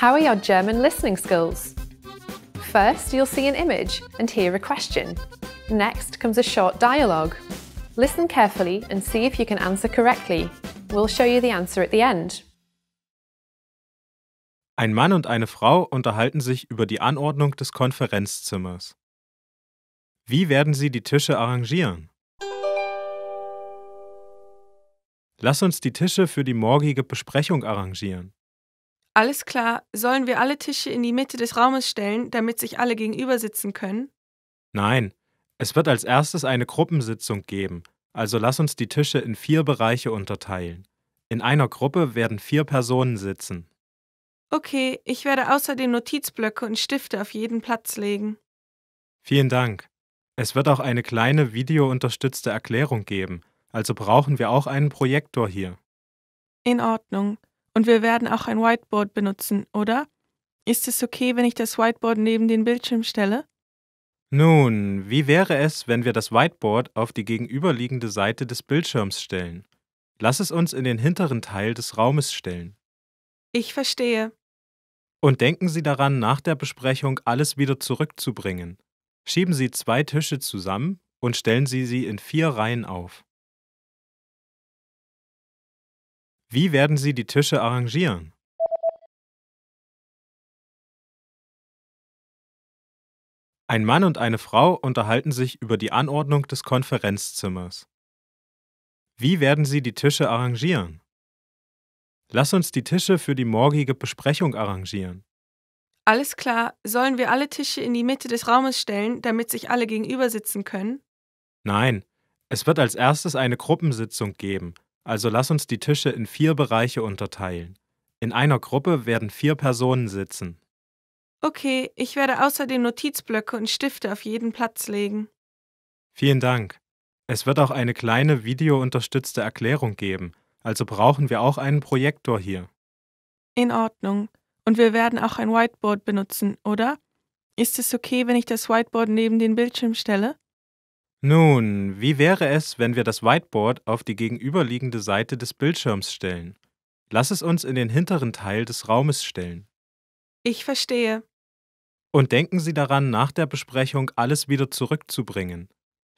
How are your German listening skills? First, you'll see an image and hear a question. Next comes a short dialogue. Listen carefully and see if you can answer correctly. We'll show you the answer at the end. Ein Mann und eine Frau unterhalten sich über die Anordnung des Konferenzzimmers. Wie werden sie die Tische arrangieren? Lass uns die Tische für die morgige Besprechung arrangieren. Alles klar, sollen wir alle Tische in die Mitte des Raumes stellen, damit sich alle gegenüber sitzen können? Nein, es wird als erstes eine Gruppensitzung geben, also lass uns die Tische in vier Bereiche unterteilen. In einer Gruppe werden vier Personen sitzen. Okay, ich werde außerdem Notizblöcke und Stifte auf jeden Platz legen. Vielen Dank. Es wird auch eine kleine videounterstützte Erklärung geben, also brauchen wir auch einen Projektor hier. In Ordnung. Und wir werden auch ein Whiteboard benutzen, oder? Ist es okay, wenn ich das Whiteboard neben den Bildschirm stelle? Nun, wie wäre es, wenn wir das Whiteboard auf die gegenüberliegende Seite des Bildschirms stellen? Lass es uns in den hinteren Teil des Raumes stellen. Ich verstehe. Und denken Sie daran, nach der Besprechung alles wieder zurückzubringen. Schieben Sie zwei Tische zusammen und stellen Sie sie in vier Reihen auf. Wie werden Sie die Tische arrangieren? Ein Mann und eine Frau unterhalten sich über die Anordnung des Konferenzzimmers. Wie werden Sie die Tische arrangieren? Lass uns die Tische für die morgige Besprechung arrangieren. Alles klar, sollen wir alle Tische in die Mitte des Raumes stellen, damit sich alle gegenüber sitzen können? Nein, es wird als erstes eine Gruppensitzung geben, also lass uns die Tische in vier Bereiche unterteilen. In einer Gruppe werden vier Personen sitzen. Okay, ich werde außerdem Notizblöcke und Stifte auf jeden Platz legen. Vielen Dank. Es wird auch eine kleine videounterstützte Erklärung geben, also brauchen wir auch einen Projektor hier. In Ordnung. Und wir werden auch ein Whiteboard benutzen, oder? Ist es okay, wenn ich das Whiteboard neben den Bildschirm stelle? Nun, wie wäre es, wenn wir das Whiteboard auf die gegenüberliegende Seite des Bildschirms stellen? Lass es uns in den hinteren Teil des Raumes stellen. Ich verstehe. Und denken Sie daran, nach der Besprechung alles wieder zurückzubringen.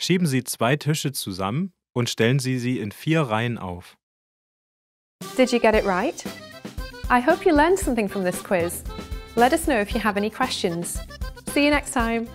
Schieben Sie zwei Tische zusammen und stellen Sie sie in vier Reihen auf. Did you get it right? I hope you learned something from this quiz. Let us know if you have any questions. See you next time.